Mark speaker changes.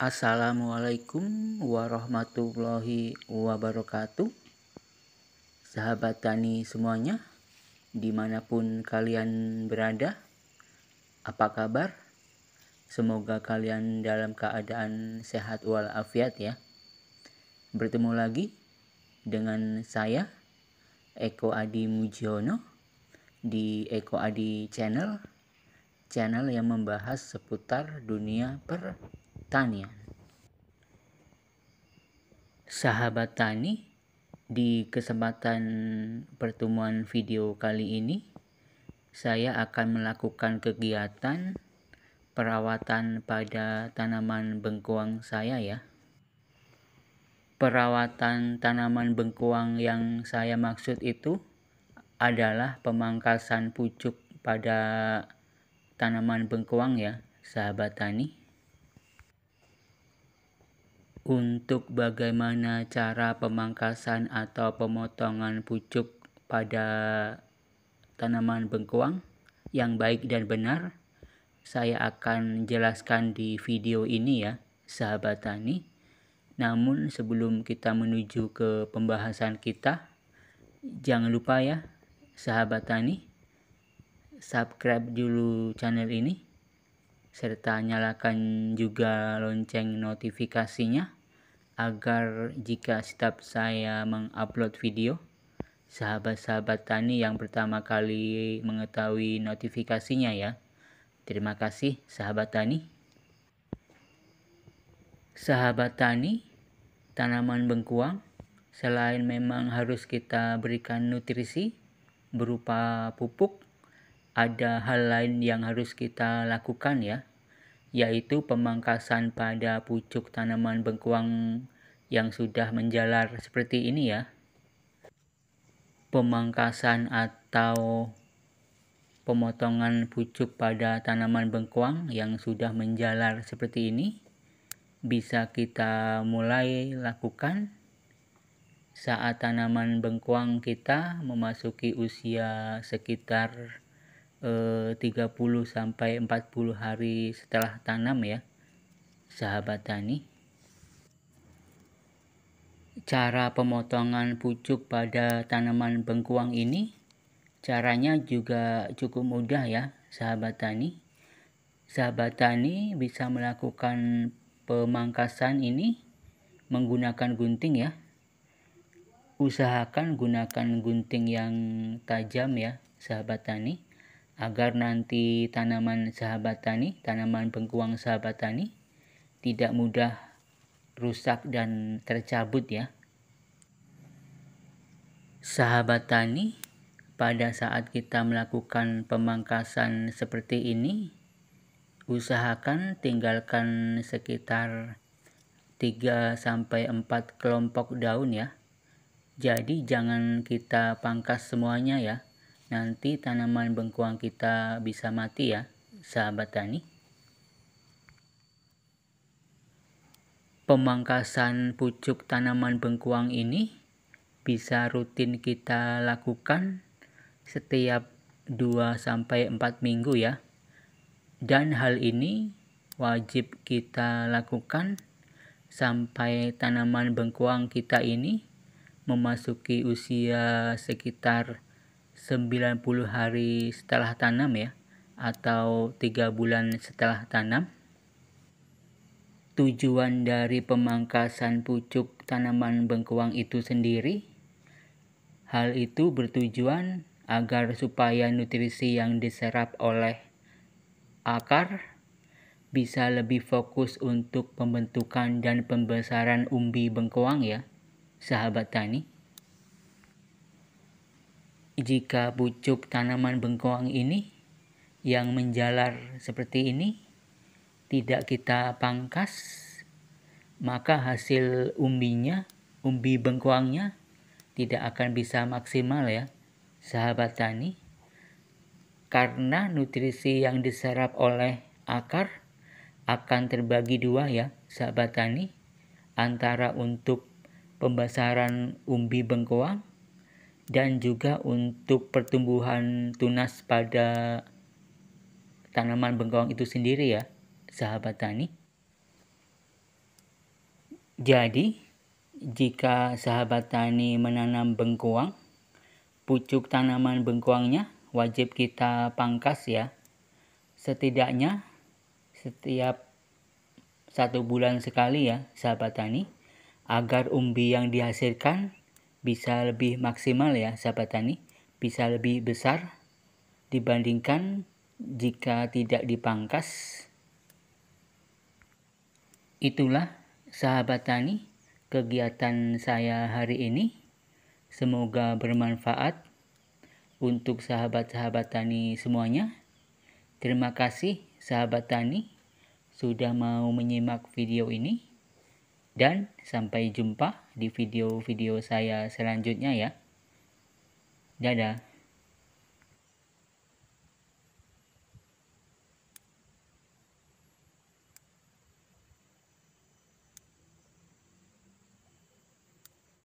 Speaker 1: Assalamualaikum warahmatullahi wabarakatuh Sahabat tani semuanya Dimanapun kalian berada Apa kabar? Semoga kalian dalam keadaan sehat walafiat ya Bertemu lagi dengan saya Eko Adi Mujiono di Eko Adi Channel, channel yang membahas seputar dunia pertanian. Sahabat tani, di kesempatan pertemuan video kali ini, saya akan melakukan kegiatan perawatan pada tanaman bengkuang saya ya. Perawatan tanaman bengkuang yang saya maksud itu adalah pemangkasan pucuk pada tanaman bengkoang ya, sahabat tani. Untuk bagaimana cara pemangkasan atau pemotongan pucuk pada tanaman bengkoang yang baik dan benar, saya akan jelaskan di video ini ya, sahabat tani. Namun sebelum kita menuju ke pembahasan kita, jangan lupa ya sahabat tani subscribe dulu channel ini serta nyalakan juga lonceng notifikasinya agar jika setiap saya mengupload video sahabat-sahabat tani yang pertama kali mengetahui notifikasinya ya terima kasih sahabat tani sahabat tani tanaman bengkuang selain memang harus kita berikan nutrisi berupa pupuk, ada hal lain yang harus kita lakukan ya, yaitu pemangkasan pada pucuk tanaman bengkuang yang sudah menjalar seperti ini ya. Pemangkasan atau pemotongan pucuk pada tanaman bengkuang yang sudah menjalar seperti ini bisa kita mulai lakukan saat tanaman bengkuang kita memasuki usia sekitar eh, 30 40 hari setelah tanam ya sahabat tani cara pemotongan pucuk pada tanaman bengkuang ini caranya juga cukup mudah ya sahabat tani sahabat tani bisa melakukan pemangkasan ini menggunakan gunting ya usahakan gunakan gunting yang tajam ya sahabat tani agar nanti tanaman sahabat tani tanaman bengkuang sahabat tani tidak mudah rusak dan tercabut ya sahabat tani pada saat kita melakukan pemangkasan seperti ini usahakan tinggalkan sekitar 3 sampai 4 kelompok daun ya jadi jangan kita pangkas semuanya ya. Nanti tanaman bengkuang kita bisa mati ya, sahabat tani. Pemangkasan pucuk tanaman bengkuang ini bisa rutin kita lakukan setiap 2 sampai 4 minggu ya. Dan hal ini wajib kita lakukan sampai tanaman bengkuang kita ini memasuki usia sekitar 90 hari setelah tanam ya atau tiga bulan setelah tanam. Tujuan dari pemangkasan pucuk tanaman bengkoang itu sendiri, hal itu bertujuan agar supaya nutrisi yang diserap oleh akar bisa lebih fokus untuk pembentukan dan pembesaran umbi bengkoang ya sahabat tani. Jika pucuk tanaman bengkoang ini yang menjalar seperti ini tidak kita pangkas, maka hasil umbinya, umbi bengkoangnya tidak akan bisa maksimal ya, sahabat tani. Karena nutrisi yang diserap oleh akar akan terbagi dua ya, sahabat tani, antara untuk pembesaran umbi bengkoang, dan juga untuk pertumbuhan tunas pada tanaman bengkoang itu sendiri ya, sahabat tani. Jadi, jika sahabat tani menanam bengkoang, pucuk tanaman bengkoangnya wajib kita pangkas ya. Setidaknya setiap satu bulan sekali ya, sahabat tani agar umbi yang dihasilkan bisa lebih maksimal ya sahabat tani, bisa lebih besar dibandingkan jika tidak dipangkas. Itulah sahabat tani kegiatan saya hari ini. Semoga bermanfaat untuk sahabat-sahabat tani semuanya. Terima kasih sahabat tani sudah mau menyimak video ini. Dan sampai jumpa di video-video saya selanjutnya ya. Dadah.